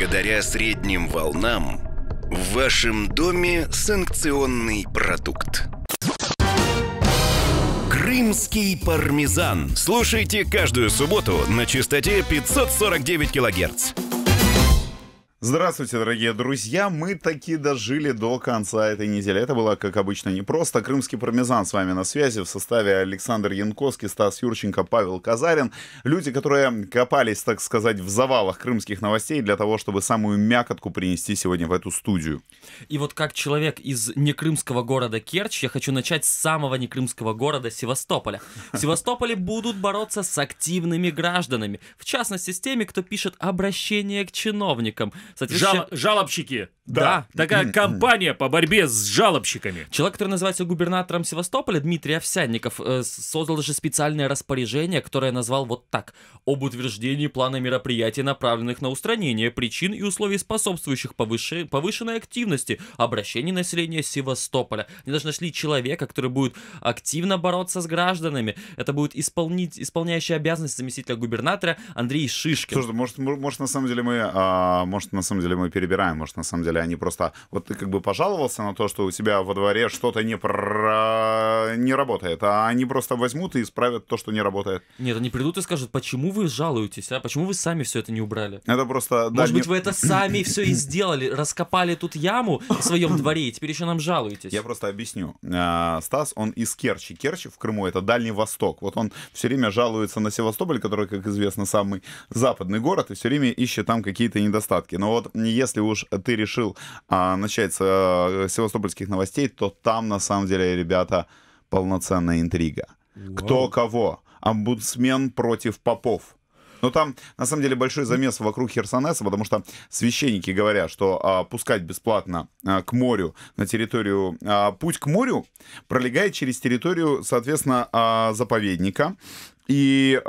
благодаря средним волнам в вашем доме санкционный продукт. Крымский пармезан. Слушайте каждую субботу на частоте 549 килогерц. Здравствуйте, дорогие друзья! Мы таки дожили до конца этой недели. Это было, как обычно, не просто. Крымский пармезан с вами на связи в составе Александр Янковский, Стас Юрченко, Павел Казарин. Люди, которые копались, так сказать, в завалах крымских новостей для того, чтобы самую мякотку принести сегодня в эту студию. И вот как человек из некрымского города Керчь, я хочу начать с самого некрымского города Севастополя. В Севастополе будут бороться с активными гражданами, в частности с теми, кто пишет обращение к чиновникам – Соответственно, Жал... Жалобщики. Да. да. Такая компания по борьбе с жалобщиками. Человек, который называется губернатором Севастополя, Дмитрий Овсянников, э, создал даже специальное распоряжение, которое назвал вот так. Об утверждении плана мероприятий, направленных на устранение причин и условий, способствующих повыше... повышенной активности обращений населения Севастополя. Они даже нашли человека, который будет активно бороться с гражданами. Это будет исполнить... исполняющий обязанности заместителя губернатора Андрей Шишкин. Слушай, может, может на самом деле мы... А, может, на самом деле мы перебираем, может, на самом деле они просто... Вот ты как бы пожаловался на то, что у тебя во дворе что-то не про не работает, а они просто возьмут и исправят то, что не работает. Нет, они придут и скажут, почему вы жалуетесь, а почему вы сами все это не убрали? Это просто... Может да, быть, не... вы это сами все и сделали, раскопали тут яму в своем дворе, и теперь еще нам жалуетесь. Я просто объясню. А, Стас, он из Керчи. Керчи в Крыму — это Дальний Восток. Вот он все время жалуется на Севастополь, который, как известно, самый западный город, и все время ищет там какие-то недостатки. Но вот если уж ты решил а, начать с э, севастопольских новостей, то там на самом деле, ребята, полноценная интрига. Вау. Кто кого? Омбудсмен против попов. Но ну, там, на самом деле, большой замес вокруг Херсонеса, потому что священники говорят, что а, пускать бесплатно а, к морю на территорию... А, путь к морю пролегает через территорию, соответственно, а, заповедника. И, э,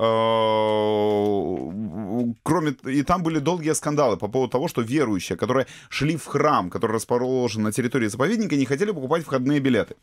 кроме, и там были долгие скандалы по поводу того, что верующие, которые шли в храм, который расположен на территории заповедника, не хотели покупать входные билеты.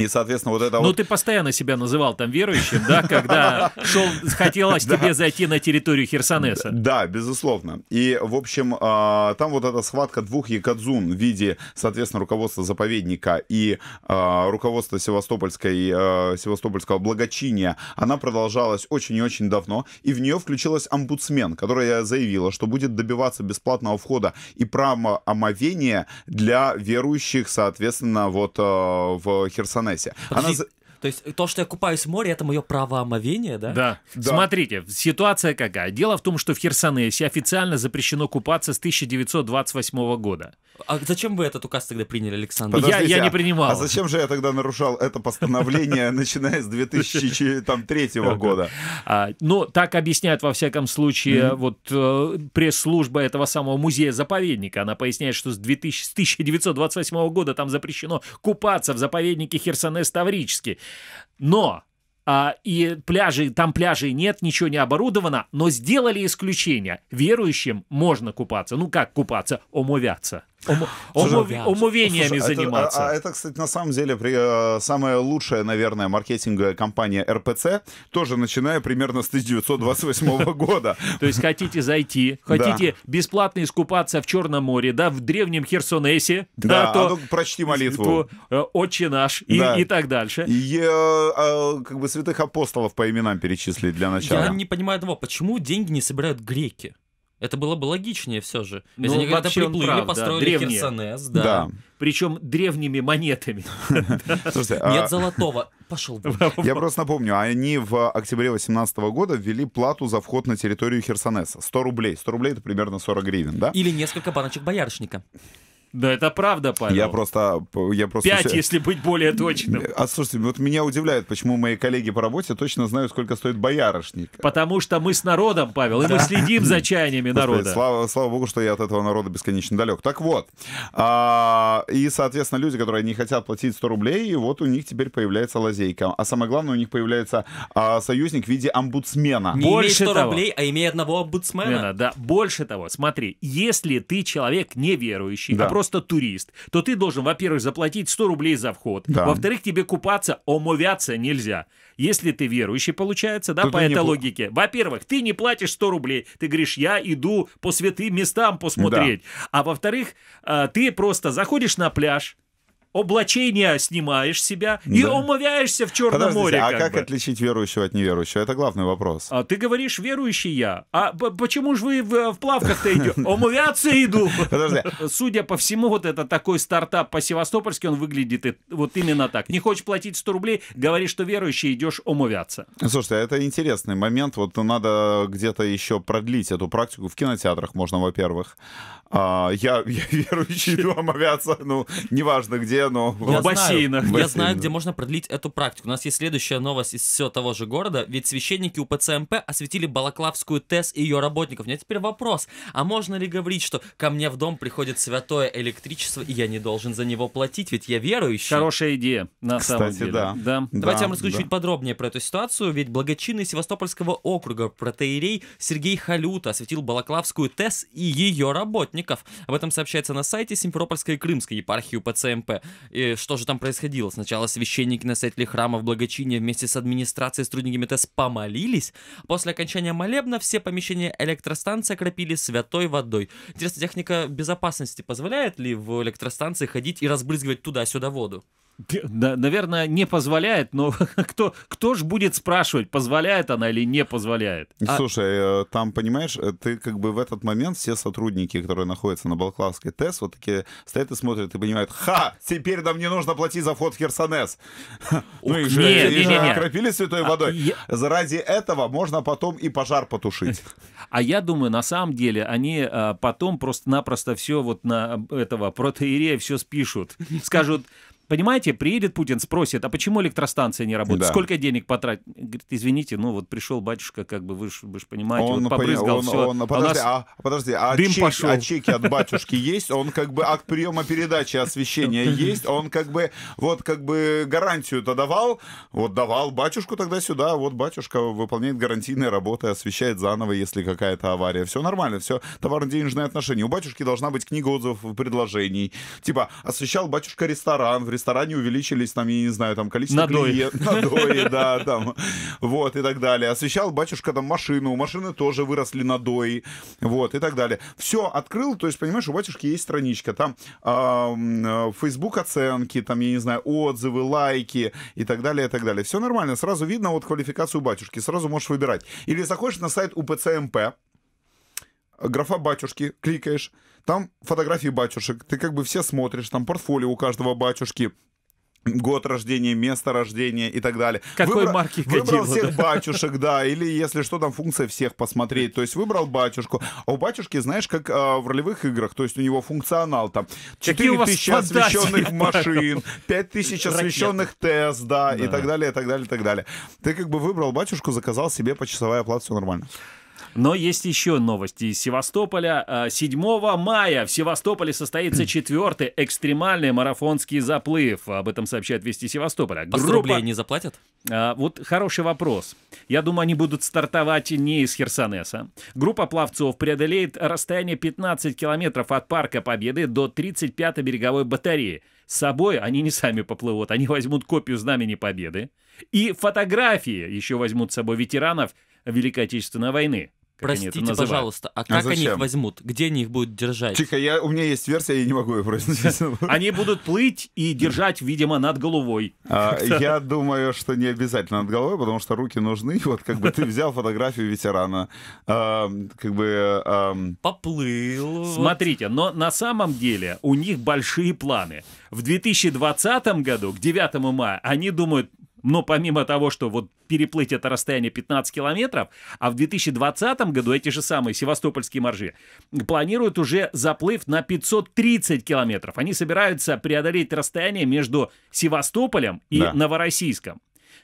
И, соответственно, вот это ну, вот... Ну, ты постоянно себя называл там верующим, да, когда шел, хотелось тебе зайти на территорию Херсонеса. Да, безусловно. И, в общем, а, там вот эта схватка двух якадзун в виде, соответственно, руководства заповедника и а, руководства Севастопольской, э, Севастопольского благочиния, она продолжалась очень и очень давно, и в нее включилась омбудсмен, которая заявила, что будет добиваться бесплатного входа и права омовения для верующих, соответственно, вот э, в Херсонесе. Ванессе. Подожди, Она... То есть то, что я купаюсь в море, это мое право омовения, да? Да. Смотрите, ситуация какая. Дело в том, что в Херсонесе официально запрещено купаться с 1928 года. А зачем вы этот указ тогда приняли, Александр? я, я не принимал. А, зачем же я тогда нарушал это постановление, начиная с 2003 года? А, ну, так объясняют, во всяком случае, вот э, пресс-служба этого самого музея-заповедника. Она поясняет, что с 1928 года там запрещено купаться в заповеднике Херсонес-Таврический. Но а, и пляжи, там пляжей нет, ничего не оборудовано, но сделали исключение. Верующим можно купаться. Ну как купаться? Омовяться. Умовениями а заниматься. А, а, это, кстати, на самом деле э, самая лучшая, наверное, маркетинговая компания РПЦ, тоже начиная примерно с 1928 года. То есть хотите зайти, хотите бесплатно искупаться в Черном море, да, в древнем Херсонесе, да, то... А ну, прочти молитву. Э, Отче наш и так дальше. И э, как бы святых апостолов по именам перечислить для начала. Я не понимаю того, почему деньги не собирают греки? Это было бы логичнее все же. Ведь ну, они когда приплыли, прав, построили да, древние. Херсонес, да. да. Причем древними монетами. А Нет золотого. Пошел. Я просто напомню, они в октябре 2018 года ввели плату за вход на территорию Херсонеса. 100 рублей. 100 рублей это примерно 40 гривен, да? Или несколько баночек боярышника. Да это правда, Павел. Я просто... Я просто Пять, если быть более точным. А слушайте, вот меня удивляет, почему мои коллеги по работе точно знают, сколько стоит боярышник. Потому что мы с народом, Павел, и мы следим за чаяниями народа. Слава, слава богу, что я от этого народа бесконечно далек. Так вот, а, и, соответственно, люди, которые не хотят платить 100 рублей, и вот у них теперь появляется лазейка. А самое главное, у них появляется а, союзник в виде омбудсмена. Не Больше 100 того. рублей, а имей одного омбудсмена. Да, да. Больше того, смотри, если ты человек неверующий, да. а просто турист, то ты должен, во-первых, заплатить 100 рублей за вход, да. во-вторых, тебе купаться, омовяться нельзя. Если ты верующий, получается, да, то по этой не... логике. Во-первых, ты не платишь 100 рублей, ты говоришь, я иду по святым местам посмотреть. Да. А во-вторых, э, ты просто заходишь на пляж, облачение снимаешь себя и да. умываешься в Черном море. а как бы. отличить верующего от неверующего? Это главный вопрос. А ты говоришь, верующий я. А почему же вы в, в плавках-то идете? Умываться иду. Судя по всему, вот это такой стартап по-севастопольски, он выглядит вот именно так. Не хочешь платить 100 рублей, говори, что верующий, идешь умываться. Слушай, а это интересный момент. Вот надо где-то еще продлить эту практику. В кинотеатрах можно, во-первых. А, я, я верующий, иду умываться. Ну, неважно где стену. Я в бассейнах. Знаю, я знаю, где можно продлить эту практику. У нас есть следующая новость из все того же города. Ведь священники УПЦМП осветили Балаклавскую ТЭС и ее работников. У меня теперь вопрос. А можно ли говорить, что ко мне в дом приходит святое электричество, и я не должен за него платить, ведь я верующий? Хорошая идея, на Кстати, самом деле. да. да. Давайте да, я вам расскажу да. чуть подробнее про эту ситуацию. Ведь благочинный Севастопольского округа протеерей Сергей Халюта осветил Балаклавскую ТЭС и ее работников. Об этом сообщается на сайте Симферопольской Крымской епархии УПЦМП. И что же там происходило? Сначала священники храма в благочиния вместе с администрацией сотрудниками ТЭС помолились. После окончания молебна все помещения электростанции окропили святой водой. Интересно, техника безопасности позволяет ли в электростанции ходить и разбрызгивать туда-сюда воду? наверное, не позволяет, но кто, кто ж будет спрашивать, позволяет она или не позволяет? А ну, слушай, а... там, понимаешь, э, ты как бы в этот момент все сотрудники, которые находятся на Балклавской ТЭС, вот такие стоят и смотрят и понимают, ха, теперь нам не нужно платить за вход в Херсонес. Ну и же, не, окропили святой а, водой. Я... Заради этого можно потом и пожар потушить. А я думаю, на самом деле, они э, потом просто-напросто все вот на этого протеерея все спишут. Скажут, Понимаете, приедет Путин, спросит, а почему электростанция не работает? Да. Сколько денег потратить? Говорит, извините, ну вот пришел батюшка, как бы вы же понимаете, он вот побрызгал он, все. Он, он, а подожди, а, а подожди, а, дым чек, пошел. а чеки от батюшки есть? Он как бы акт приема передачи освещения есть? Он как бы вот как бы гарантию-то давал? Вот давал батюшку тогда сюда, вот батюшка выполняет гарантийные работы, освещает заново, если какая-то авария. Все нормально, все товарно-денежные отношения. У батюшки должна быть книга отзывов и предложений. Типа, освещал батюшка ресторан в ресторане, ресторане увеличились, там, я не знаю, там, количество надои. клиентов. Надои, да, там, вот, и так далее. Освещал батюшка там машину, у машины тоже выросли надои, вот, и так далее. Все открыл, то есть, понимаешь, у батюшки есть страничка, там э, Facebook оценки, там, я не знаю, отзывы, лайки и так далее, и так далее. Все нормально, сразу видно вот квалификацию батюшки, сразу можешь выбирать. Или заходишь на сайт УПЦМП, графа батюшки, кликаешь, там фотографии батюшек, ты как бы все смотришь, там портфолио у каждого батюшки, год рождения, место рождения и так далее. Какой выбрал, марки Выбрал кадилу, всех да? батюшек, да, или если что там функция всех посмотреть, то есть выбрал батюшку. А у батюшки, знаешь, как а, в ролевых играх, то есть у него функционал там 4000 освещенных машин, 5000 освещенных тест, да, да, и так далее, и так далее, и так далее. Ты как бы выбрал батюшку, заказал себе почасовая оплата, все нормально. Но есть еще новости из Севастополя. 7 а, мая в Севастополе состоится четвертый экстремальный марафонский заплыв. Об этом сообщает Вести Севастополя. Группа... По рублей не заплатят? А, вот хороший вопрос. Я думаю, они будут стартовать не из Херсонеса. Группа пловцов преодолеет расстояние 15 километров от Парка Победы до 35-й береговой батареи. С собой они не сами поплывут, они возьмут копию Знамени Победы и фотографии еще возьмут с собой ветеранов Великой Отечественной войны. Простите, пожалуйста, а, а как а они их возьмут? Где они их будут держать? Тихо, я, у меня есть версия, я не могу ее произносить. Они будут плыть и держать, видимо, над головой. А, я думаю, что не обязательно над головой, потому что руки нужны. Вот как бы ты взял фотографию ветерана. А, как бы... Поплыл. Смотрите, но на самом деле у них большие планы. В 2020 году, к 9 мая, они думают, но помимо того, что вот переплыть это расстояние 15 километров, а в 2020 году эти же самые севастопольские моржи планируют уже заплыв на 530 километров. Они собираются преодолеть расстояние между Севастополем и да. Новороссийском.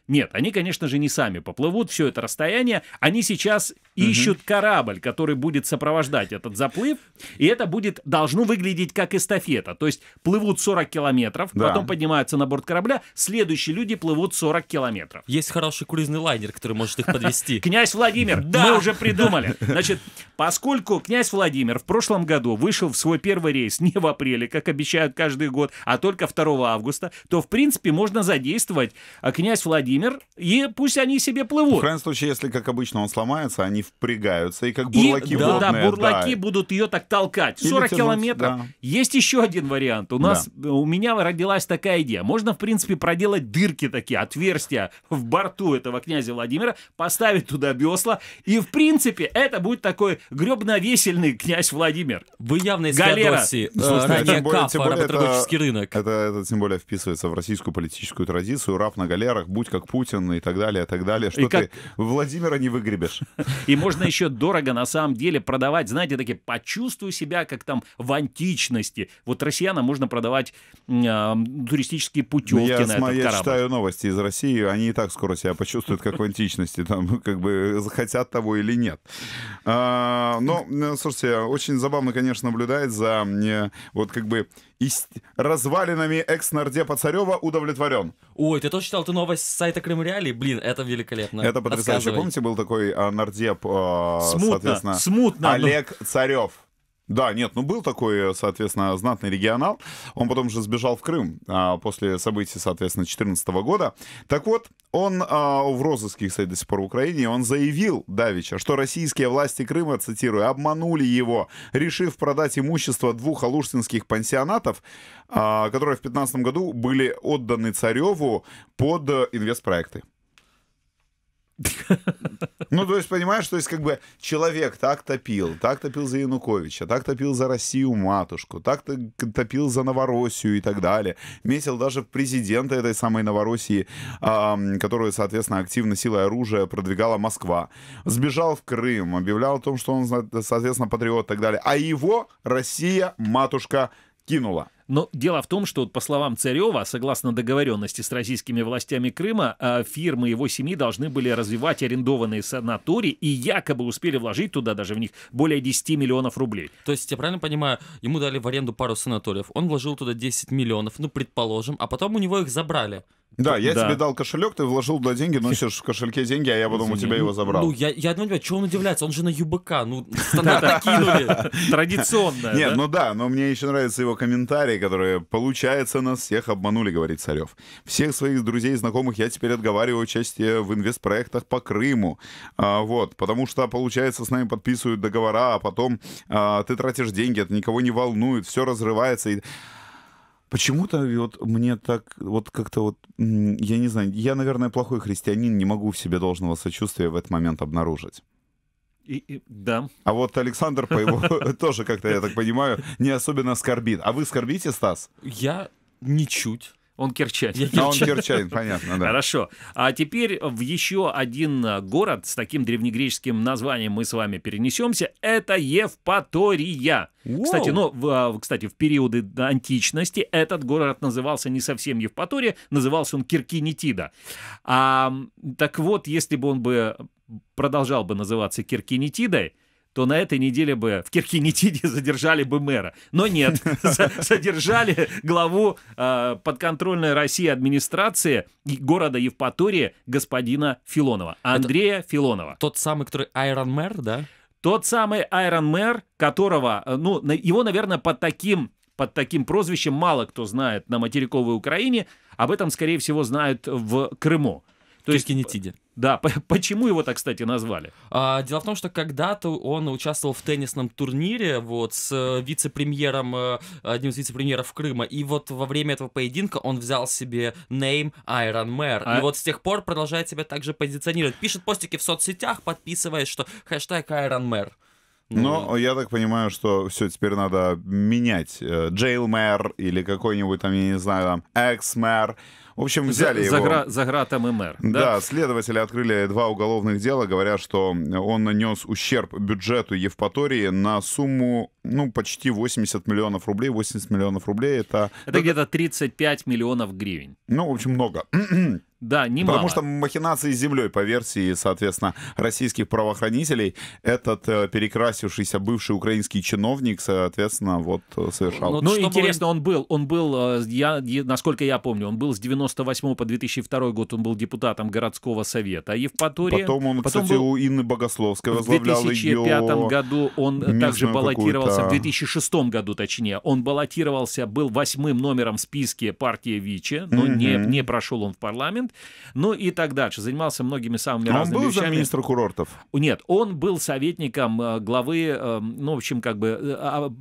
Нет, они, конечно же, не сами поплывут все это расстояние. Они сейчас угу. ищут корабль, который будет сопровождать этот заплыв. И это будет, должно выглядеть как эстафета. То есть плывут 40 километров, да. потом поднимаются на борт корабля, следующие люди плывут 40 километров. Есть хороший круизный лайнер, который может их подвести. Князь Владимир, да, мы уже придумали. Значит, поскольку князь Владимир в прошлом году вышел в свой первый рейс не в апреле, как обещают каждый год, а только 2 августа, то, в принципе, можно задействовать а, князь Владимир Владимир, и пусть они себе плывут. В крайнем случае, если, как обычно, он сломается, они впрягаются, и как бурлаки и, водные, Да, бурлаки да. будут ее так толкать. 40 тянуть, километров. Да. Есть еще один вариант. У нас, да. у меня родилась такая идея. Можно, в принципе, проделать дырки такие, отверстия в борту этого князя Владимира, поставить туда бесла, и, в принципе, это будет такой гребновесельный князь Владимир. Вы явно из Галера. Феодосии. Да, э, тем более, тем это, Это, это, тем более вписывается в российскую политическую традицию. Раб на галерах, будет будь как Путин и так далее, и так далее, что и ты как... Владимира не выгребешь. И можно еще дорого на самом деле продавать, знаете, такие, почувствую себя как там в античности. Вот россиянам можно продавать э, туристические путевки я, на этот корабль. Я читаю новости из России, они и так скоро себя почувствуют как в античности, там как бы захотят того или нет. А, но, слушайте, очень забавно, конечно, наблюдать за вот как бы и развалинами экс-нардепа Царева удовлетворен. Ой, ты тоже читал эту новость с сайта Крым Реалии? Блин, это великолепно. Это потрясающе. Помните, был такой а, нардеп, а, смутно, соответственно, смутно, Олег но... Царев. Да, нет, ну был такой, э, соответственно, знатный регионал. Он потом же сбежал в Крым а, после событий, соответственно, 2014 года. Так вот, он а, в розыске, кстати, до сих пор в Украине, он заявил Давича, что российские власти Крыма, цитирую, обманули его, решив продать имущество двух алуштинских пансионатов, а, которые в 2015 году были отданы Цареву под э, инвестпроекты. Ну, то есть, понимаешь, то есть, как бы, человек так топил, так топил за Януковича, так топил за Россию-матушку, так топил за Новороссию и так далее. Метил даже президента этой самой Новороссии, которую, соответственно, активно силой оружия продвигала Москва. Сбежал в Крым, объявлял о том, что он, соответственно, патриот и так далее. А его Россия-матушка кинула. Но дело в том, что, по словам Царева, согласно договоренности с российскими властями Крыма, э, фирмы его семьи должны были развивать арендованные санатории и якобы успели вложить туда даже в них более 10 миллионов рублей. То есть, я правильно понимаю, ему дали в аренду пару санаториев, он вложил туда 10 миллионов, ну, предположим, а потом у него их забрали. Да, я да. тебе дал кошелек, ты вложил туда деньги, носишь в кошельке деньги, а я потом Извини. у тебя его забрал. Ну, я, я ну чего он удивляется? Он же на ЮБК, ну, стандартно кинули, традиционно. Нет, ну да, но мне еще нравятся его комментарии, которые «Получается, нас всех обманули», говорит Царев. «Всех своих друзей и знакомых я теперь отговариваю участие в инвестпроектах по Крыму». А, вот, потому что, получается, с нами подписывают договора, а потом а, ты тратишь деньги, это никого не волнует, все разрывается. И... Почему-то вот мне так вот как-то вот, я не знаю, я, наверное, плохой христианин, не могу в себе должного сочувствия в этот момент обнаружить. И, и, да. А вот Александр, по его тоже как-то, я так понимаю, не особенно скорбит. А вы скорбите, Стас? Я ничуть. Он кирчанин. А он кирчанин, понятно, да. Хорошо. А теперь в еще один э, город с таким древнегреческим названием мы с вами перенесемся. Это Евпатория. Wow. Кстати, ну, а, в, кстати, в периоды античности этот город назывался не совсем Евпатория, назывался он Киркинетида. А, так вот, если бы он бы продолжал бы называться Киркинетидой, то на этой неделе бы в Кирхинетиде задержали бы мэра. Но нет, задержали главу а, подконтрольной России администрации города Евпатория господина Филонова, Андрея Филонова. Тот самый, который Айрон Мэр, да? Тот самый Айрон Мэр, которого, э, ну, его, наверное, под таким под таким прозвищем мало кто знает на материковой Украине. Об этом, скорее всего, знают в Крыму. То есть, Киркинетиде. Да, почему его так, кстати, назвали? А, дело в том, что когда-то он участвовал в теннисном турнире вот с э, вице-премьером, э, одним из вице-премьеров Крыма, и вот во время этого поединка он взял себе name Iron Man, а... и вот с тех пор продолжает себя также позиционировать. Пишет постики в соцсетях, подписываясь, что хэштег Iron Man. Ну, Но mm я так понимаю, что все теперь надо менять. Джейлмэр или какой-нибудь там, я не знаю, там, экс-мэр. В общем, взяли за, его. Загра, загра мэр. Да? да, следователи открыли два уголовных дела, говоря, что он нанес ущерб бюджету Евпатории на сумму, ну, почти 80 миллионов рублей. 80 миллионов рублей это... Это где-то 35 миллионов гривен. Ну, в общем, много. Да, немало. Потому что махинации с землей, по версии, соответственно, российских правоохранителей, этот э, перекрасившийся бывший украинский чиновник, соответственно, вот э, совершал. Ну, ну интересно, он был, он был, э, я, насколько я помню, он был с 98 по 2002 год, он был депутатом городского совета а Евпатории. Потом он, потом кстати, был... у Инны Богословской возглавлял ее... В 2005 ее... году он также баллотировался, в 2006 году точнее, он баллотировался, был восьмым номером в списке партии ВИЧ, но угу. не, не прошел он в парламент ну и так дальше. Занимался многими самыми а разными он был вещами. замминистра курортов? Нет, он был советником э, главы, эм, ну, в общем, как бы, э, а,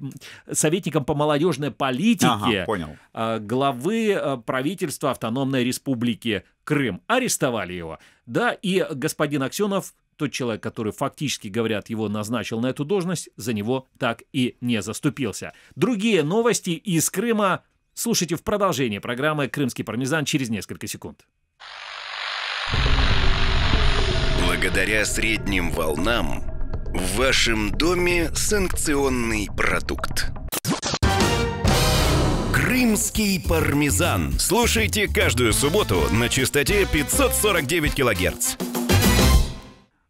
а, советником по молодежной политике ага, понял. Э, главы правительства автономной республики Крым. Арестовали его. Да, и господин Аксенов тот человек, который фактически, говорят, его назначил на эту должность, за него так и не заступился. Другие новости из Крыма слушайте в продолжении программы «Крымский пармезан» через несколько секунд. Благодаря средним волнам в вашем доме санкционный продукт. Крымский пармезан. Слушайте каждую субботу на частоте 549 килогерц.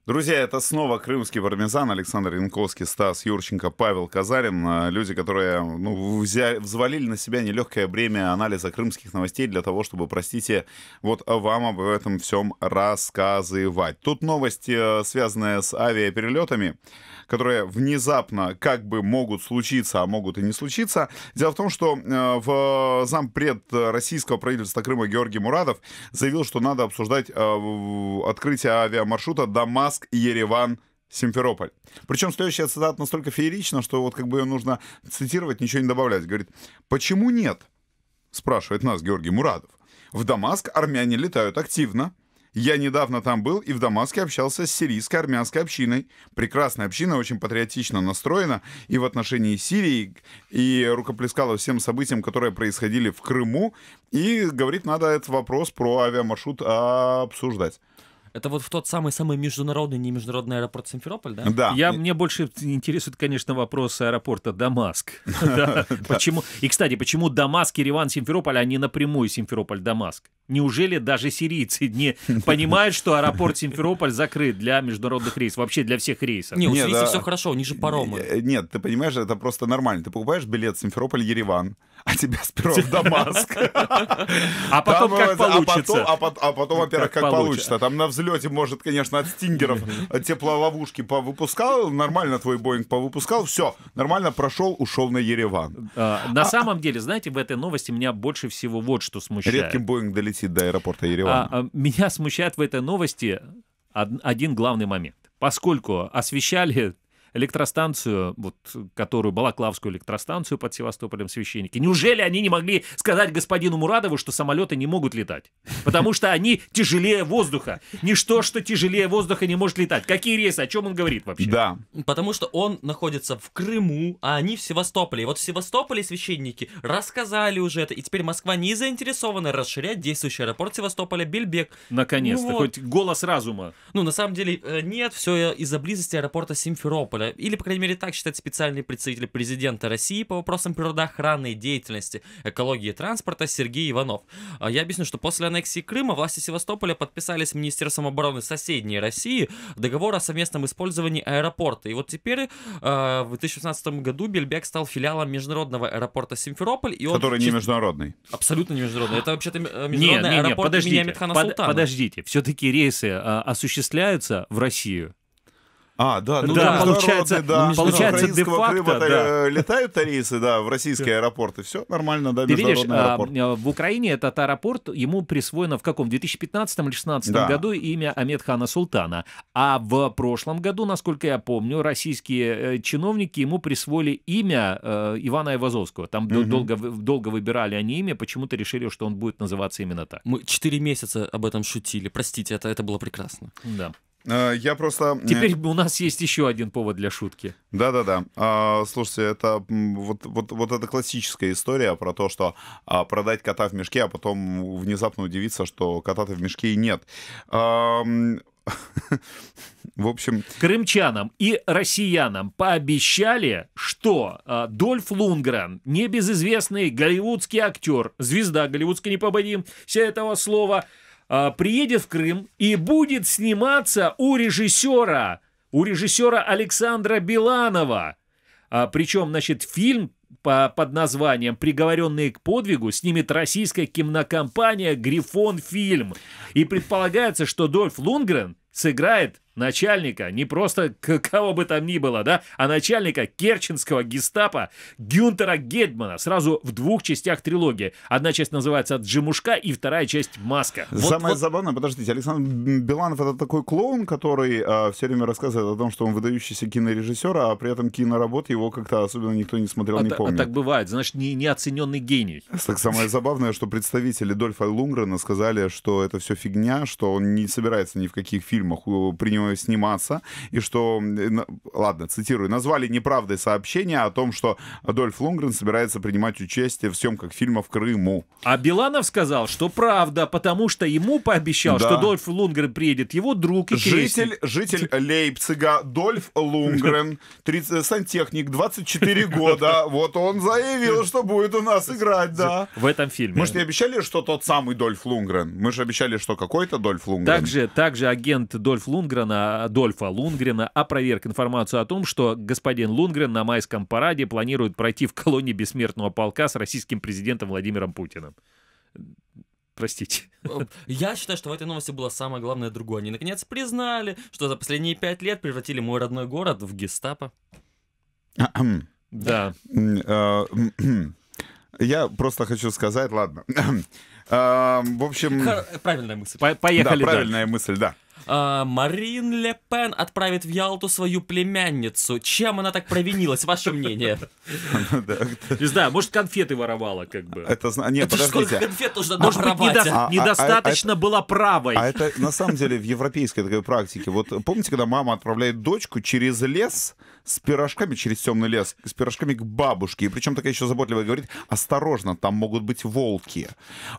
Друзья, это снова крымский пармезан. Александр Янковский, Стас Юрченко, Павел Казарин. Э, люди, которые ну, взяли, взвалили на себя нелегкое бремя анализа крымских новостей для того, чтобы, простите, вот вам об этом всем рассказывать. Тут новости, э, связанные с авиаперелетами, которые внезапно как бы могут случиться, а могут и не случиться. Дело в том, что э, в зампред российского правительства Крыма Георгий Мурадов заявил, что надо обсуждать открытие авиамаршрута Дамаск Донбасс, Ереван, Симферополь. Причем следующая цитата настолько феерична, что вот как бы ее нужно цитировать, ничего не добавлять. Говорит, почему нет? Спрашивает нас Георгий Мурадов. В Дамаск армяне летают активно. Я недавно там был и в Дамаске общался с сирийской армянской общиной. Прекрасная община, очень патриотично настроена и в отношении Сирии, и рукоплескала всем событиям, которые происходили в Крыму. И говорит, надо этот вопрос про авиамаршрут обсуждать. Это вот в тот самый-самый международный, не международный аэропорт Симферополь, да? Да. Я, мне больше интересует, конечно, вопрос аэропорта Дамаск. Почему? И, кстати, почему Дамаск, Ереван, Симферополь, а не напрямую Симферополь-Дамаск? Неужели даже сирийцы не понимают, что аэропорт Симферополь закрыт для международных рейсов, вообще для всех рейсов? Не, у сирийцев все хорошо, они же паромы. Э, э, нет, ты понимаешь, это просто нормально. Ты покупаешь билет Симферополь-Ереван, а тебя сперва в Дамаск. А потом как получится. А потом, во-первых, как получится. Там на взлете, может, конечно, от стингеров теплоловушки повыпускал, нормально твой Боинг повыпускал, все, нормально прошел, ушел на Ереван. А, на а, а самом деле, знаете, в этой новости меня больше всего вот что смущает. Редким Боинг долетит до аэропорта Еревана. Меня смущает в этой новости один главный момент. Поскольку освещали электростанцию, вот, которую, Балаклавскую электростанцию под Севастополем священники. Неужели они не могли сказать господину Мурадову, что самолеты не могут летать? Потому что они тяжелее воздуха. Ничто, что тяжелее воздуха, не может летать. Какие рейсы? О чем он говорит вообще? Да. Потому что он находится в Крыму, а они в Севастополе. И вот в Севастополе священники рассказали уже это, и теперь Москва не заинтересована расширять действующий аэропорт Севастополя Бельбек. Наконец-то, ну, вот. хоть голос разума. Ну, на самом деле, э, нет, все из-за близости аэропорта Симферополя прокуратура, э, или, по крайней мере, так считает специальный представитель президента России по вопросам природоохранной деятельности, экологии и транспорта Сергей Иванов. А я объясню, что после аннексии Крыма власти Севастополя подписали с Министерством обороны соседней России договор о совместном использовании аэропорта. И вот теперь э, в 2016 году Бельбек стал филиалом международного аэропорта Симферополь. И он Который не чист... международный. Абсолютно не международный. Это вообще-то международный э, не, не, не, аэропорт подождите, имени Амитхана под, Султана. Подождите, все-таки рейсы э, осуществляются в Россию? А, да, ну, да, получается, да, ну, получается де факто да. летают рейсы, да, в российские аэропорты, все нормально, да, Ты видишь, а, аэропорт. А, в Украине этот аэропорт ему присвоено в каком 2015 или 2016 да. году имя Амедхана Султана, а в прошлом году, насколько я помню, российские э, чиновники ему присвоили имя э, Ивана Ивазовского. Там угу. долго долго выбирали они имя, почему-то решили, что он будет называться именно так. Мы четыре месяца об этом шутили, простите, это это было прекрасно. Да. Э, я просто... Э, Теперь у нас есть еще один повод для шутки. Да-да-да. А, слушайте, это вот, вот, вот эта классическая история про то, что а, продать кота в мешке, а потом внезапно удивиться, что кота-то в мешке и нет. в общем... Крымчанам и россиянам пообещали, что э, Дольф Лунгрен, небезызвестный голливудский актер, звезда голливудской непобедим, все этого слова, а, приедет в Крым и будет сниматься у режиссера, у режиссера Александра Беланова. А, причем, значит, фильм по, под названием «Приговоренные к подвигу» снимет российская кинокомпания «Грифон Фильм». И предполагается, что Дольф Лунгрен сыграет начальника, не просто кого бы там ни было, да, а начальника керченского гестапо Гюнтера Гедмана сразу в двух частях трилогии. Одна часть называется «Джимушка» и вторая часть «Маска». Вот, Самое вот... забавное, подождите, Александр Биланов это такой клоун, который э, все время рассказывает о том, что он выдающийся кинорежиссер, а при этом киноработ его как-то особенно никто не смотрел, а, не а помнит. А так бывает, значит, не, неоцененный гений. Так самое забавное, что представители Дольфа Лунгрена сказали, что это все фигня, что он не собирается ни в каких фильмах принимать Э, сниматься, и что, э, ладно, цитирую, назвали неправдой сообщение о том, что Адольф Лунгрен собирается принимать участие в съемках фильма в Крыму. А Биланов сказал, что правда, потому что ему пообещал, да. что Дольф Лунгрен приедет, его друг и житель, крестник. Житель Лейпцига Дольф Лунгрен, 30, э, сантехник, 24 года, вот он заявил, что будет у нас играть, да. В этом фильме. Мы же не обещали, что тот самый Дольф Лунгрен, мы же обещали, что какой-то Дольф Лунгрен. Также, также агент Дольф Лунгрена Адольфа Лунгрена опроверг а информацию о том, что господин Лунгрен на майском параде планирует пройти в колонии бессмертного полка с российским президентом Владимиром Путиным. Простите. Я считаю, что в этой новости было самое главное другое. Они наконец признали, что за последние пять лет превратили мой родной город в гестапо. Да. Э, я просто хочу сказать, ладно. Э, в общем... Правильная мысль. Поехали. правильная мысль, да. А, Марин Ле Пен отправит в Ялту свою племянницу. Чем она так провинилась? Ваше мнение? Ну не знаю, может, конфеты воровала, как бы. Это, нет, подождите. конфет нужно а, Может быть, а, недостаточно была правой. А это, на самом деле, в европейской такой практике. Вот помните, когда мама отправляет дочку через лес с пирожками через темный лес, с пирожками к бабушке. И причем такая еще заботливая говорит, осторожно, там могут быть волки.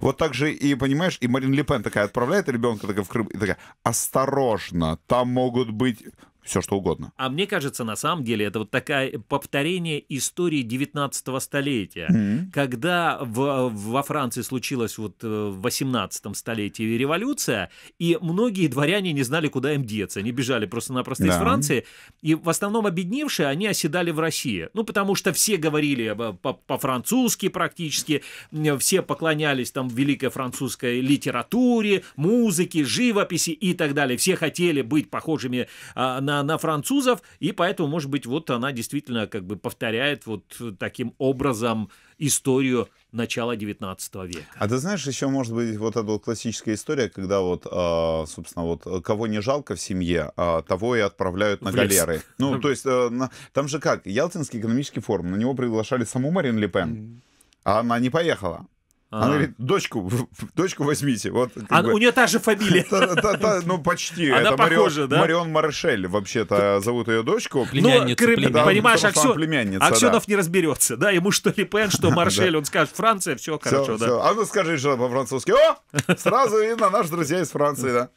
Вот так же и, понимаешь, и Марин Лепен такая отправляет ребенка такая в Крым, и такая, осторожно, там могут быть все что угодно. А мне кажется, на самом деле, это вот такая повторение истории 19 столетия, mm-hmm. когда в, во Франции случилась вот э, в 18 столетии революция, и многие дворяне не знали, куда им деться. Они бежали просто-напросто да. из Франции, и в основном обедневшие, они оседали в России. Ну, потому что все говорили э, по-французски практически, э, все поклонялись там великой французской литературе, музыке, живописи и так далее. Все хотели быть похожими на на французов, и поэтому, может быть, вот она действительно как бы повторяет вот таким образом историю начала 19 века. А ты знаешь, еще может быть вот эта вот классическая история, когда вот, а, собственно, вот э, кого не жалко в семье, а того и отправляют на галеры. Ну, то есть э, там же как, Ялтинский экономический форум, на него приглашали саму Марин Ле Пен, а она не поехала. Она говорит, дочку, дочку возьмите. Вот, а, бы, у нее та же фамилия. Та, та, та, ну, почти. Она это похожа, Марион, да? Марион Маршель, вообще-то, зовут ее дочку. Племянница, ну, племянница. понимаешь, Аксен, племянница, Аксенов да. не разберется, да? Ему что ли Лепен, что Маршель, он скажет, Франция, все, все хорошо, все. да. А ну скажи что по-французски, о, сразу видно, наши друзья из Франции, да.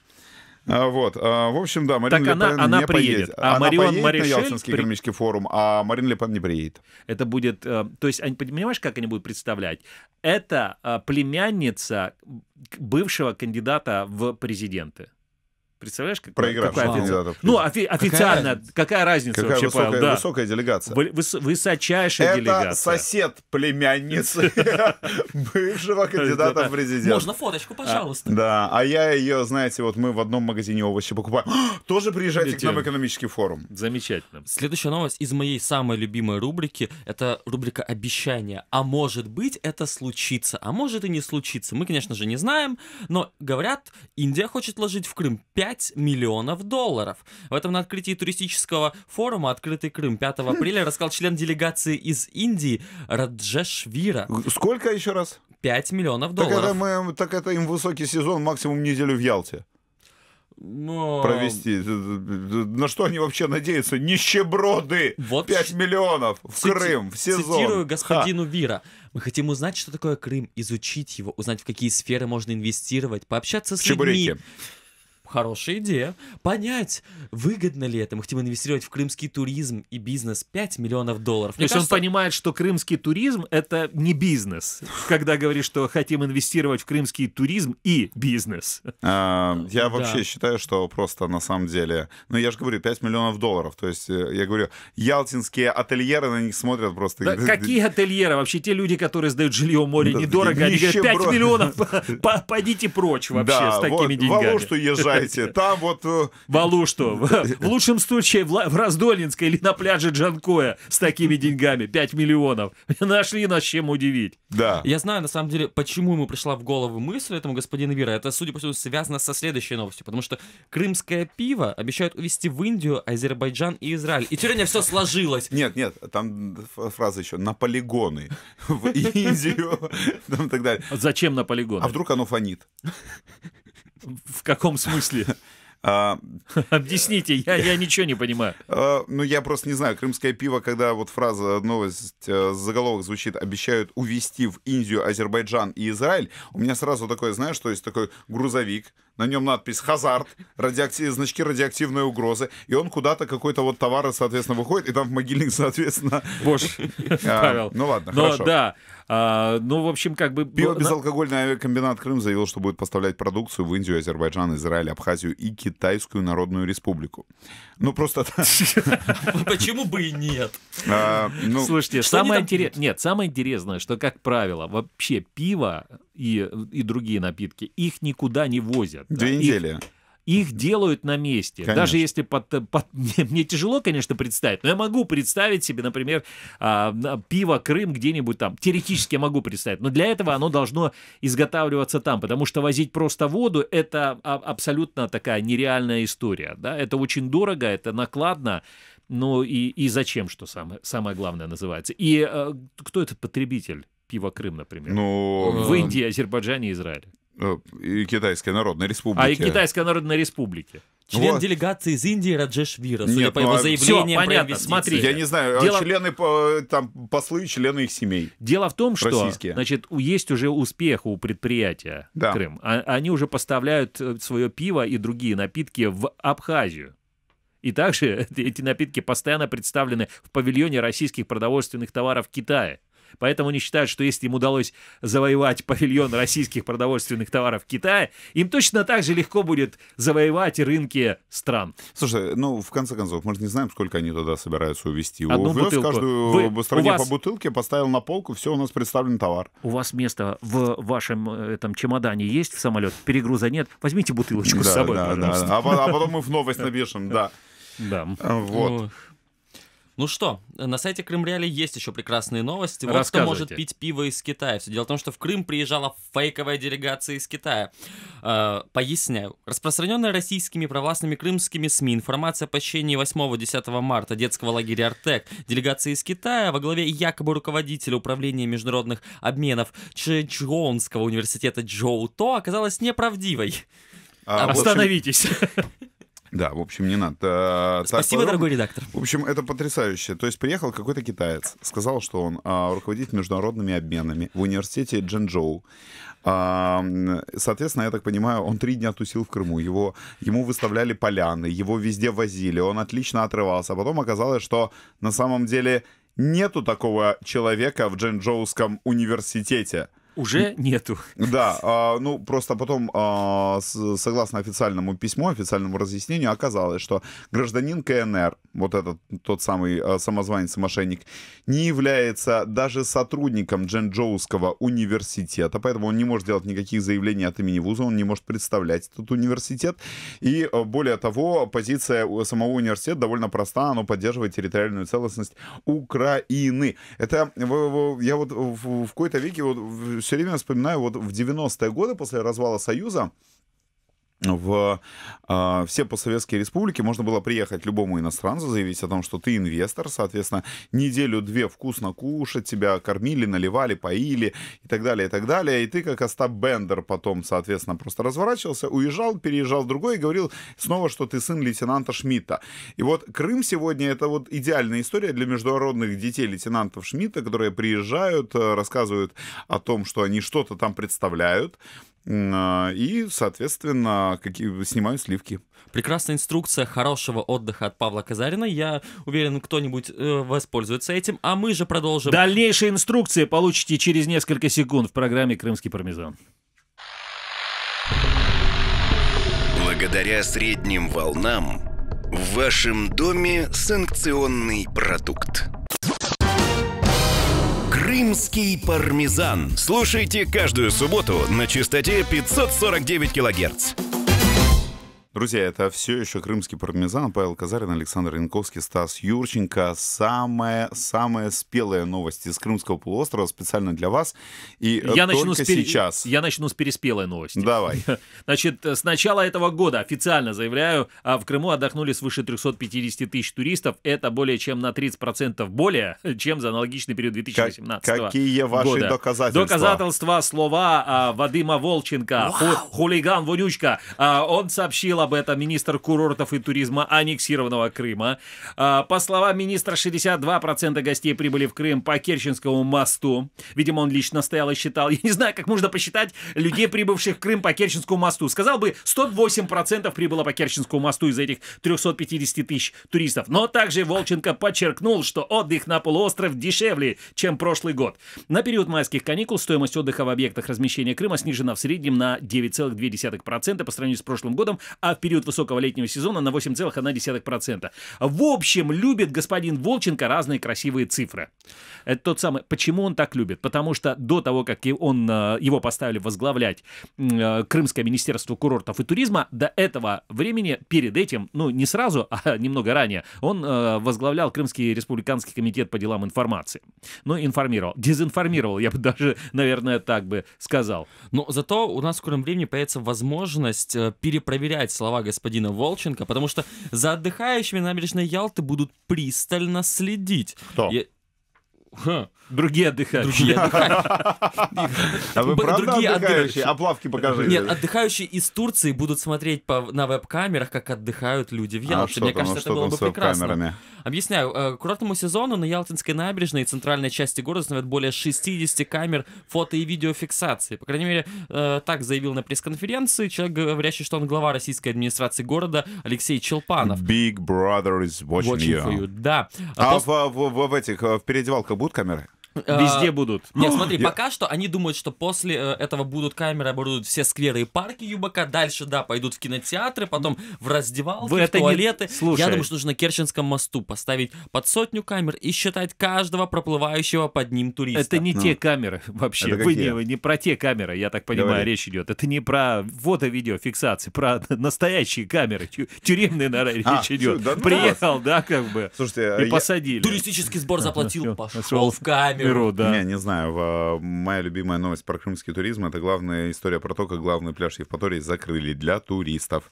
А, вот. А, в общем, да, Марина так Ле Пен она, она приедет. А она Марион поедет Маришель на Ялтинский при... форум, а Марин Ле Пен не приедет. Это будет... Э, то есть, понимаешь, как они будут представлять? Это э, племянница бывшего кандидата в президенты. Представляешь, как, проигравших какой Ну, офи- официально, какая, какая разница какая вообще, высокая, Павел? Да. Высокая делегация. выс- высочайшая Это делегация. сосед племянницы бывшего кандидата в президент. Можно фоточку, пожалуйста. А. Да, а я ее, знаете, вот мы в одном магазине овощи покупаем. Тоже приезжайте к нам экономический форум. Замечательно. Следующая новость из моей самой любимой рубрики. Это рубрика «Обещания». А может быть, это случится, а может и не случится. Мы, конечно же, не знаем, но, говорят, Индия хочет ложить в Крым 5 5 миллионов долларов. В этом на открытии туристического форума «Открытый Крым» 5 хм. апреля рассказал член делегации из Индии Раджеш Вира. Сколько еще раз? 5 миллионов долларов. Так это, мы, так это им высокий сезон, максимум неделю в Ялте. Но... провести. На что они вообще надеются? Нищеброды! Вот 5 миллионов в цити... Крым, в сезон. Цитирую господину Ха. Вира. Мы хотим узнать, что такое Крым, изучить его, узнать, в какие сферы можно инвестировать, пообщаться с в людьми хорошая идея, понять, выгодно ли это. Мы хотим инвестировать в крымский туризм и бизнес 5 миллионов долларов. Мне То есть он понимает, что крымский туризм — это не бизнес, когда говоришь что хотим инвестировать в крымский туризм и бизнес. А, я вообще считаю, что просто на самом деле... Ну, я же говорю, 5 миллионов долларов. То есть э, я говорю, ялтинские ательеры на них смотрят просто... какие ательеры? Вообще те люди, которые сдают жилье море ну, недорого, они говорят, 5 миллионов, пойдите прочь вообще с такими деньгами. Волош уезжай, понимаете, там вот... Э, Валу что? В лучшем случае в Раздольнинской или на пляже Джанкоя с такими деньгами, 5 миллионов. Нашли нас чем удивить. Да. Я знаю, на самом деле, почему ему пришла в голову мысль этому господину Вира. Это, судя по всему, связано со следующей новостью, потому что крымское пиво обещают увезти в Индию, Азербайджан и Израиль. И теперь у меня все сложилось. Нет, нет, там фраза еще на полигоны в Индию, там так далее. Зачем на полигоны? А вдруг оно фонит? В каком смысле? А... Объясните, я, я ничего не понимаю. А, ну, я просто не знаю. Крымское пиво, когда вот фраза, новость, э, заголовок звучит, обещают увезти в Индию, Азербайджан и Израиль, у меня сразу такое, знаешь, что есть такой грузовик, на нем надпись "Хазарт", радиоактив, значки радиоактивной угрозы, и он куда-то какой-то вот товар, соответственно, выходит, и там в могильник, соответственно... Боже, Павел. А, ну ладно, хорошо. Да, а, ну, в общем, как бы... Пиво ну, Биобезалкогольный авиакомбинат Крым заявил, что будет поставлять продукцию в Индию, Азербайджан, Израиль, Абхазию и Китайскую Народную Республику. Ну, просто... Почему бы и нет? А, ну, Слушайте, самое интересное... Нет, самое интересное, что, как правило, вообще пиво и, и другие напитки, их никуда не возят. Две да? недели. Их, их делают на месте. Конечно. Даже если под, под, мне, тяжело, конечно, представить, но я могу представить себе, например, а, пиво Крым где-нибудь там. Теоретически я могу представить, но для этого оно должно изготавливаться там, потому что возить просто воду это а, абсолютно такая нереальная история. Да? Это очень дорого, это накладно. Ну и, и зачем, что самое, самое главное называется. И э, кто этот потребитель? пиво Крым, например. Ну, в э, Индии, Азербайджане Израиле. Э, и китайская народная республика. А и китайская народная республика. Член вот. делегации из Индии Раджеш Вира, судя Нет, по его ну, а заявлениям все, понятно, смотри. Я не знаю, а Дело... члены, там, послы, члены их семей. Дело в том, что, Российские. значит, есть уже успех у предприятия да. Крым. А, они уже поставляют э, свое пиво и другие напитки в Абхазию. И также эти напитки постоянно представлены в павильоне российских продовольственных товаров Китая. Поэтому они считают, что если им удалось завоевать павильон российских продовольственных товаров Китая, им точно так же легко будет завоевать рынки стран. Слушай, ну, в конце концов, мы же не знаем, сколько они туда собираются увезти. Одну Увез бутылку. каждую Вы, стране вас... по бутылке, поставил на полку, все, у нас представлен товар. У вас место в вашем э, этом чемодане есть в самолет? Перегруза нет? Возьмите бутылочку с собой, пожалуйста. А, а потом мы в новость напишем, да. Да. Вот. Ну что, на сайте Крым Реали есть еще прекрасные новости. Вот кто может пить пиво из Китая. Все дело в том, что в Крым приезжала фейковая делегация из Китая. Э, поясняю. Распространенная российскими провластными крымскими СМИ информация о посещении 8-10 марта детского лагеря «Артек» делегации из Китая во главе якобы руководителя управления международных обменов Чжоунского университета Джоу То оказалась неправдивой. А, Остановитесь. Да, в общем, не надо. Э, Спасибо, дорогой редактор. В общем, это потрясающе. То есть приехал какой-то китаец, сказал, что он а, руководитель международными обменами в университете Джинчжоу. А, соответственно, я так понимаю, он три дня тусил в Крыму, его, ему выставляли поляны, его везде возили, он отлично отрывался. А потом оказалось, что на самом деле нету такого человека в Джинчжоуском университете уже нету. Да, а, ну просто потом, а, согласно официальному письму, официальному разъяснению, оказалось, что гражданин КНР, вот этот тот самый а, самозванец мошенник, не является даже сотрудником Дженджоуского университета, поэтому он не может делать никаких заявлений от имени вуза, он не может представлять этот университет. И более того, позиция самого университета довольно проста, оно поддерживает территориальную целостность Украины. Это я вот в какой-то веке вот все время вспоминаю, вот в 90-е годы после развала Союза в э, все постсоветские республики можно было приехать любому иностранцу, заявить о том, что ты инвестор, соответственно, неделю-две вкусно кушать, тебя кормили, наливали, поили и так далее, и так далее. И ты, как Остап Бендер, потом, соответственно, просто разворачивался, уезжал, переезжал в другой и говорил снова, что ты сын лейтенанта Шмидта. И вот Крым сегодня — это вот идеальная история для международных детей лейтенантов Шмидта, которые приезжают, э, рассказывают о том, что они что-то там представляют, а, и, соответственно, какие, снимаю сливки. Прекрасная инструкция хорошего отдыха от Павла Казарина. Я уверен, кто-нибудь э, воспользуется этим. А мы же продолжим. Дальнейшие инструкции получите через несколько секунд в программе «Крымский пармезан». Благодаря средним волнам в вашем доме санкционный продукт. Крымский пармезан. Слушайте каждую субботу на частоте 549 килогерц. Друзья, это все еще крымский пармезан. Павел Казарин, Александр Янковский, Стас Юрченко. Самая, самая спелая новость из Крымского полуострова специально для вас. И э, я начну с пере... сейчас. Я начну с переспелой новости. Давай. Значит, э, с начала этого года, официально заявляю, а, в Крыму отдохнули свыше 350 тысяч туристов. Это более чем на 30% более, чем за аналогичный период 2018 года. Какие ваши года. доказательства? Доказательства слова а, Вадима Волченко, Вау! хулиган Вонючка. А, он сообщил Заявил об этом министр курортов и туризма аннексированного Крыма. А, по словам министра, 62% гостей прибыли в Крым по Керченскому мосту. Видимо, он лично стоял и считал. Я не знаю, как можно посчитать людей, прибывших в Крым по Керченскому мосту. Сказал бы, 108% прибыло по Керченскому мосту из этих 350 тысяч туристов. Но также Волченко подчеркнул, что отдых на полуостров дешевле, чем прошлый год. На период майских каникул стоимость отдыха в объектах размещения Крыма снижена в среднем на 9,2% по сравнению с прошлым годом, а а в период высокого летнего сезона на 8,1%. В общем, любит господин Волченко разные красивые цифры. Это тот самый... Почему он так любит? Потому что до того, как он, э, его поставили возглавлять э, Крымское министерство курортов и туризма, до этого времени, перед этим, ну, не сразу, а немного ранее, он э, возглавлял Крымский республиканский комитет по делам информации. Ну, информировал. Дезинформировал, я бы даже, наверное, так бы сказал. Но зато у нас в скором времени появится возможность перепроверять слова господина Волченко, потому что за отдыхающими набережной Ялты будут пристально следить. Кто? Я... Другие отдыхающие. А вы правда отдыхающие? Оплавки покажите. Нет, отдыхающие из Турции будут смотреть на веб-камерах, как отдыхают люди в а Ялте. Мне кажется, ну это было бы прекрасно. Объясняю. Э, курортному сезону на Ялтинской набережной и центральной части города установят более 60 камер фото- и видеофиксации. По крайней мере, э, так заявил на пресс-конференции человек, говорящий, что он глава российской администрации города Алексей Челпанов. Big Brother is watching, you. Да. А в, в этих, э, в переодевалках будут камеры? А, Везде будут. Нет, смотри, пока что они думают, что после э, этого будут камеры, оборудуют все скверы и парки Юбака. Дальше, да, пойдут в кинотеатры, потом в раздевалки, в туалеты. Слушай. Я думаю, что нужно на Керченском мосту поставить под сотню камер и считать каждого проплывающего под ним туриста. Это не ну. те камеры вообще. Вы не, про те камеры, я так понимаю, речь идет. Это не про фото-видео фиксации, про настоящие камеры. тюремные, наверное, а, речь идет. Ну Приехал, да, как бы. и а посадили. Туристический сбор заплатил, пошел в камеру миру, да. Не, не знаю. А, моя любимая новость про крымский туризм — это главная история про то, как главный пляж Евпатории закрыли для туристов.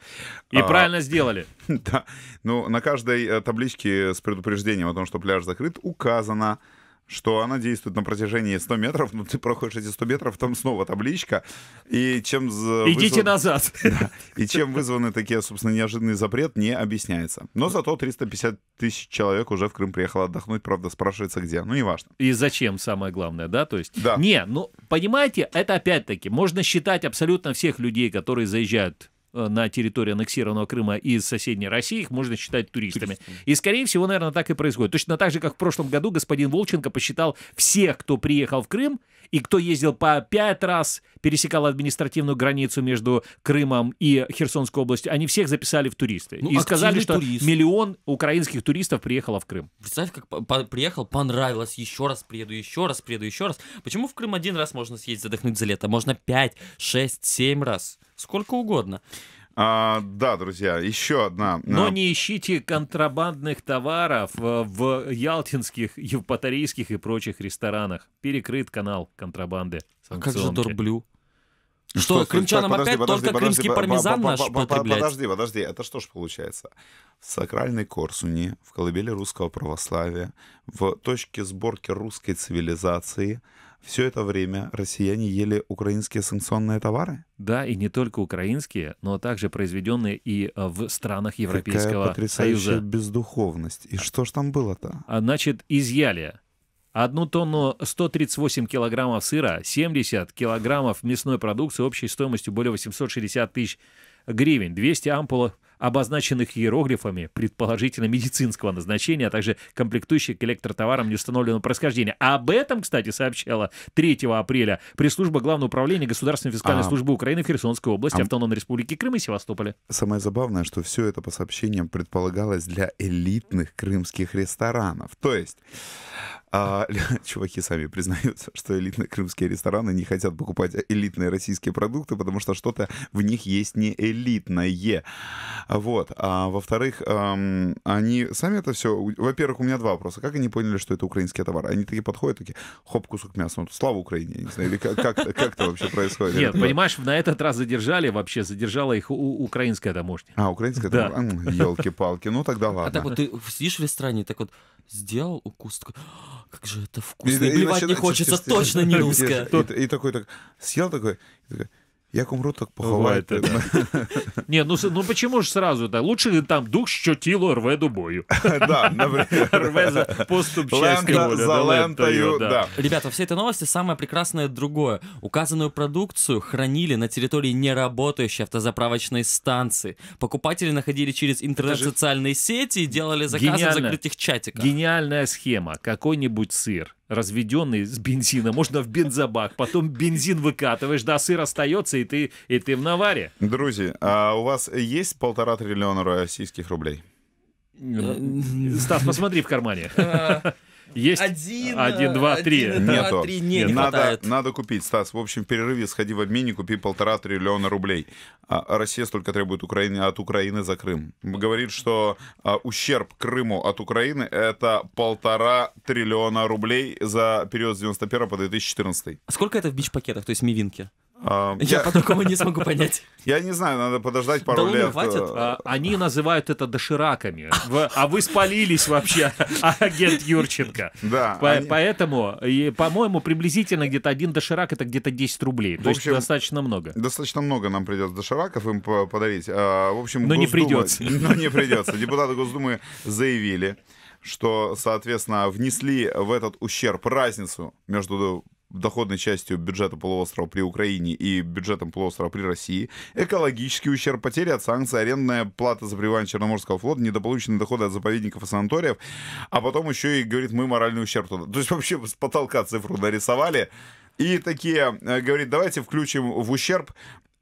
И а, правильно сделали. Да. Ну, на каждой э, табличке с предупреждением о том, что пляж закрыт, указано — что она действует на протяжении 100 метров, но ты проходишь эти 100 метров, там снова табличка. И чем... Идите вызван... назад! Да. И чем вызваны такие, собственно, неожиданный запрет, не объясняется. Но зато 350 тысяч человек уже в Крым приехало отдохнуть, правда, спрашивается где. Ну, неважно. И зачем, самое главное, да? То есть... Да. Не, ну, понимаете, это опять-таки, можно считать абсолютно всех людей, которые заезжают Э, на территории аннексированного Крыма из соседней России, их можно считать туристами. туристами. И, скорее всего, наверное, так и происходит. Точно так же, как в прошлом году господин Волченко посчитал всех, кто приехал в Крым и кто ездил по пять раз, пересекал административную границу между Крымом и Херсонской областью, они всех записали в туристы. Ну, и сказали, что турист. миллион украинских туристов приехало в Крым. Представь, как по приехал, понравилось, еще раз приеду, еще раз приеду, еще раз. Почему в Крым один раз можно съездить, задохнуть за лето? Можно пять, шесть, семь раз сколько угодно. А, да, друзья, еще одна. Э, Но не ищите контрабандных товаров э, в ялтинских, евпаторийских и прочих ресторанах. Перекрыт канал контрабанды. А как же дорблю? Ну что, что крымчанам подожди, опять подожди, только подожди, крымский пармезан наш потреблять? Подожди, подожди, это что ж получается? В сакральной Корсуни, в колыбели русского православия, в точке сборки русской цивилизации – все это время россияне ели украинские санкционные товары? Да, и не только украинские, но также произведенные и э, в странах Европейского Какая потрясающая Союза. бездуховность. И что ж там было-то? А, значит, изъяли Одну тонну 138 килограммов сыра, 70 килограммов мясной продукции общей стоимостью более 860 тысяч гривен, 200 ампулов обозначенных иероглифами, предположительно медицинского назначения, а также комплектующих к электротоварам неустановленного происхождения. А об этом, кстати, сообщала 3 апреля пресс-служба Главного управления Государственной фискальной а... службы Украины в Херсонской области, а... Автономной Республики Крым и Севастополя. Самое забавное, что все это по сообщениям предполагалось для элитных крымских ресторанов. То есть а, чуваки сами признаются, что элитные крымские рестораны не хотят покупать элитные российские продукты, потому что что-то в них есть не элитное. Вот. А во-вторых, эм, они сами это все... Во-первых, у меня два вопроса. Как они поняли, что это украинские товары? Они такие подходят, такие, хоп, кусок мяса. Ну, слава Украине, я не знаю. Или как, как, это вообще происходит? Нет, понимаешь, на этот раз задержали вообще, задержала их украинская таможня. А, украинская да. таможня? Елки-палки. Ну, тогда ладно. А так вот ты сидишь в ресторане, так вот сделал укус, такой, «А, как же это вкусно, и, и, и плевать не хочется, точно не русское. И, и такой, так, съел такой, и такой, Як умру, так поховайте. Ні, ну ну почему ж сразу? Да? Лучше там дух, що тіло рве до бою. Рве за поступ счастья. За лентою, да. Ребята, все эти новости самое прекрасное другое. Указанную продукцию хранили на территории неработающей автозаправочной станции. Покупатели находили через интернет-социальные сети и делали заказы в закрытых чатиках. Гениальная схема. Какой-нибудь сыр разведенный с бензина, можно в бензобак, потом бензин выкатываешь, да, сыр остается, и ты, и ты в наваре. Друзья, а у вас есть полтора триллиона российских рублей? Э, Стас, посмотри в кармане. А, есть один, один два, один, три. Нету. Два, три не, не надо, надо купить, Стас. В общем, в перерыве сходи в обменник, купи полтора триллиона рублей. А Россия столько требует Украины, от Украины за Крым. Говорит, что а, ущерб Крыму от Украины это полтора триллиона рублей за период с 91 по 2014. А сколько это в бич-пакетах, то есть мивинки? Uh, я, я по-другому не смогу понять. Я не знаю, надо подождать пару да лет. хватит. Э, а, они называют это дошираками. В, а вы спалились вообще, агент Юрченко. Да. По, они... Поэтому, и, по-моему, приблизительно где-то один доширак это где-то 10 рублей. то общем, есть достаточно много. Достаточно много нам придется дошираков им подарить. А, в общем, Но Госдума... не придется. Но не придется. Депутаты Госдумы заявили, что, соответственно, внесли в этот ущерб разницу между доходной частью бюджета полуострова при Украине и бюджетом полуострова при России, экологический ущерб, потери от санкций, арендная плата за пребывание Черноморского флота, недополученные доходы от заповедников и санаториев, а потом еще и, говорит, мы моральный ущерб туда. То есть вообще с потолка цифру нарисовали. И такие, э, говорит, давайте включим в ущерб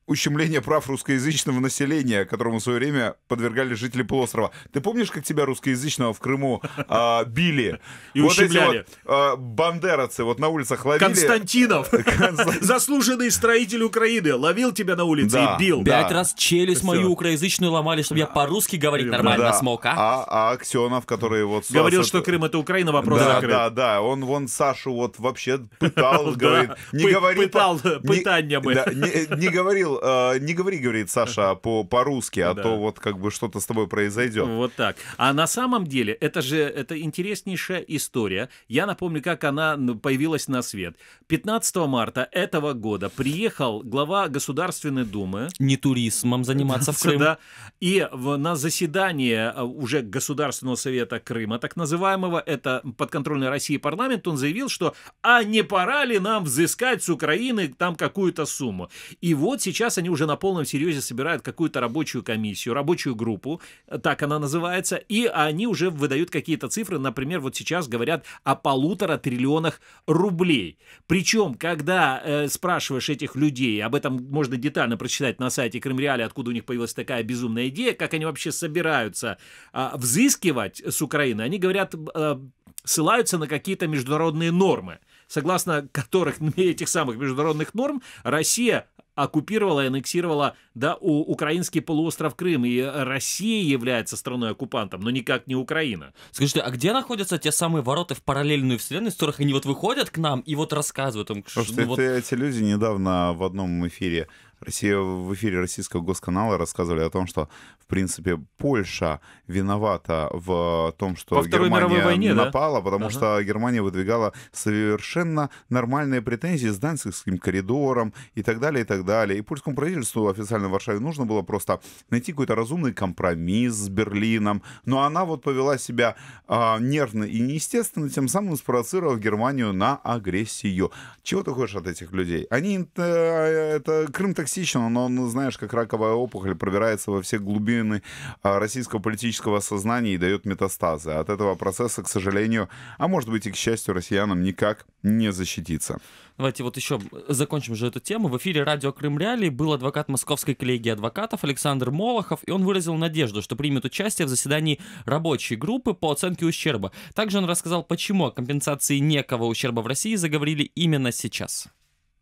ущемление прав русскоязычного населения, которому в свое время подвергали жители полуострова. Ты помнишь, как тебя русскоязычного в Крыму а, били? И вот ущемляли. эти вот а, бандеровцы вот на улицах ловили... Константинов, заслуженный строитель Украины, ловил тебя на улице и бил. Пять раз челюсть мою украязычную ломали, чтобы я по-русски говорить нормально смог, а? а? а? Аксенов, который вот... Говорил, что Крым это Украина, вопрос да, Да, да, он вон Сашу вот вообще пытал, говорит... Пытал, пытаниями. Не говорил э, не говори, говорит Саша, по- по-русски, а да. то вот как бы что-то с тобой произойдет. Вот так. А на самом деле, это же это интереснейшая история. Я напомню, как она появилась на свет. 15 марта этого года приехал глава Государственной Думы. Не туризмом заниматься в Крым. Да, и в, на заседание э, уже Государственного Совета Крыма, так называемого, это подконтрольный России парламент, он заявил, что а не пора ли нам взыскать с Украины там какую-то сумму. И вот сейчас сейчас они уже на полном серьезе собирают какую-то рабочую комиссию, рабочую группу, э, так она называется, и они уже выдают какие-то цифры, например, вот сейчас говорят о полутора триллионах рублей. Причем, когда э, спрашиваешь этих людей, об этом можно детально прочитать на сайте Крымреале, откуда у них появилась такая безумная идея, как они вообще собираются э, взыскивать с Украины, они говорят, э, ссылаются на какие-то международные нормы согласно которых этих самых международных норм Россия оккупировала и аннексировала да, у, украинский полуостров Крым. И Россия является страной-оккупантом, но никак не Украина. Скажите, а где находятся те самые ворота в параллельную вселенную, из которых они вот выходят к нам и вот рассказывают? Им, что ну, это, вот... эти люди недавно в одном эфире Россия в эфире российского госканала рассказывали о том, что, в принципе, Польша виновата в том, что Во Германия войне, напала, да? потому ага. что Германия выдвигала совершенно нормальные претензии с Данцигским коридором и так далее, и так далее. И польскому правительству официально в Варшаве нужно было просто найти какой-то разумный компромисс с Берлином. Но она вот повела себя а, нервно и неестественно, тем самым спровоцировав Германию на агрессию. Чего ты хочешь от этих людей? Они это, это Крым такси реалистичен, но он, ну, знаешь, как раковая опухоль пробирается во все глубины а, российского политического сознания и дает метастазы. От этого процесса, к сожалению, а может быть и к счастью, россиянам никак не защититься. Давайте вот еще закончим же эту тему. В эфире радио Крым Реалии был адвокат Московской коллегии адвокатов Александр Молохов, и он выразил надежду, что примет участие в заседании рабочей группы по оценке ущерба. Также он рассказал, почему о компенсации некого ущерба в России заговорили именно сейчас.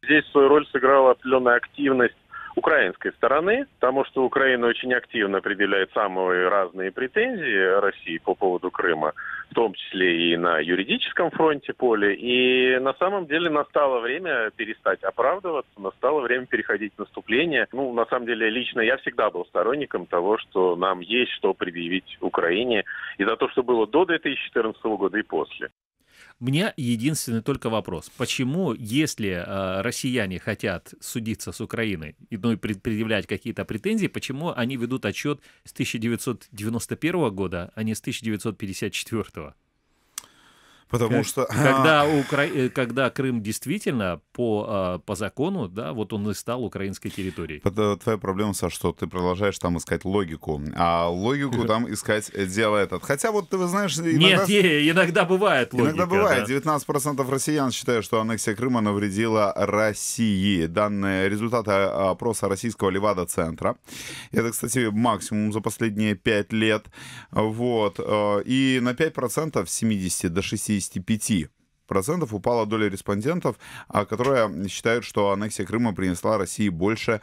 Здесь свою роль сыграла определенная активность украинской стороны, потому что Украина очень активно определяет самые разные претензии России по поводу Крыма, в том числе и на юридическом фронте поле. И на самом деле настало время перестать оправдываться, настало время переходить в наступление. Ну, на самом деле, лично я всегда был сторонником того, что нам есть что предъявить Украине и за то, что было до 2014 года и после меня единственный только вопрос. Почему, если э, россияне хотят судиться с Украиной ну, и предъявлять какие-то претензии, почему они ведут отчет с 1991 года, а не с 1954? Потому как, что... Когда, Укра... Э, когда Крым действительно по, а, по закону, да, вот он и стал украинской территорией. Это твоя проблема, Саша, что ты продолжаешь там искать логику. А логику там искать э, дело этот. Хотя вот ты знаешь... Иногда... Нет, не, иногда бывает логика. Иногда бывает. Да. 19% россиян считают, что аннексия Крыма навредила России. Данные результаты э, опроса российского Левада-центра. Это, кстати, максимум за последние 5 лет. Вот. И на 5% с 70 до 60 55% процентов упала доля респондентов, а, которые считают, что аннексия Крыма принесла России больше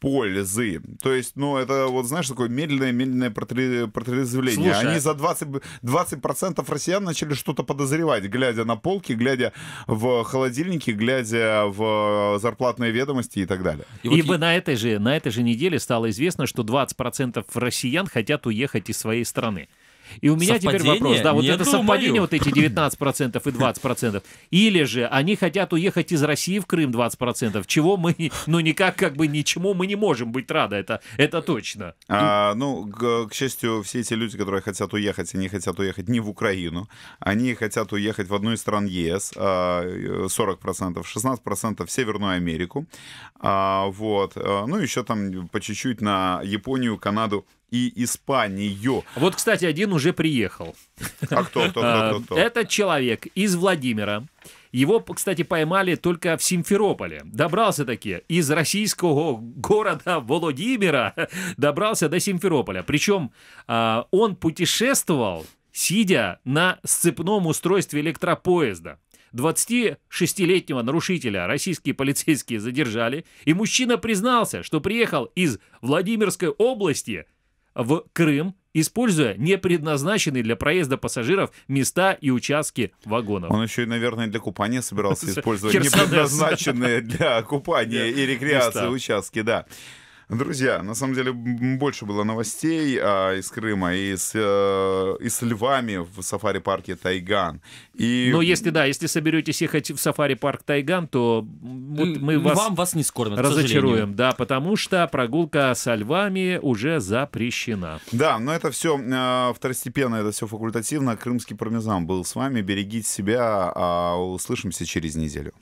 пользы. То есть, ну, это вот, знаешь, такое медленное-медленное протрезвление. Они а за 20%, 20 россиян начали что-то подозревать, глядя на полки, глядя в холодильники, глядя в зарплатные ведомости и так далее. И, и вот бы я... на, этой же, на этой же неделе стало известно, что 20% россиян хотят уехать из своей страны. И у меня совпадение? теперь вопрос, да, вот не это думаю. совпадение, вот эти 19% и 20%, или же они хотят уехать из России в Крым 20%, чего мы, ну никак как бы ничему мы не можем быть рады, это, это точно. А, ну, к, к счастью, все эти люди, которые хотят уехать, они хотят уехать не в Украину, они хотят уехать в одну из стран ЕС, 40%, а, 16% в Северную Америку, а, вот, а, ну еще там по чуть-чуть на Японию, Канаду, и Испанию. Вот, кстати, один уже приехал. А кто, кто, кто, а, кто, кто? Это человек из Владимира. Его, кстати, поймали только в Симферополе. Добрался таки из российского города Владимира, добрался до Симферополя. Причем а, он путешествовал, сидя на сцепном устройстве электропоезда. 26-летнего нарушителя российские полицейские задержали, и мужчина признался, что приехал из Владимирской области – в Крым, используя не предназначенные для проезда пассажиров места и участки вагонов. Он еще и, наверное, для купания собирался использовать не предназначенные для купания и рекреации участки, да. Друзья, на самом деле больше было новостей а, из Крыма и с, э, а, и с львами в сафари-парке Тайган. И... Но ну, если, да, если соберетесь ехать в сафари-парк Тайган, то вот мы вас, Вам вас не скормят, разочаруем, да, потому что прогулка со львами уже запрещена. Да, но это все э, второстепенно, это все факультативно. Крымский пармезан был с вами. Берегите себя, а услышимся через неделю.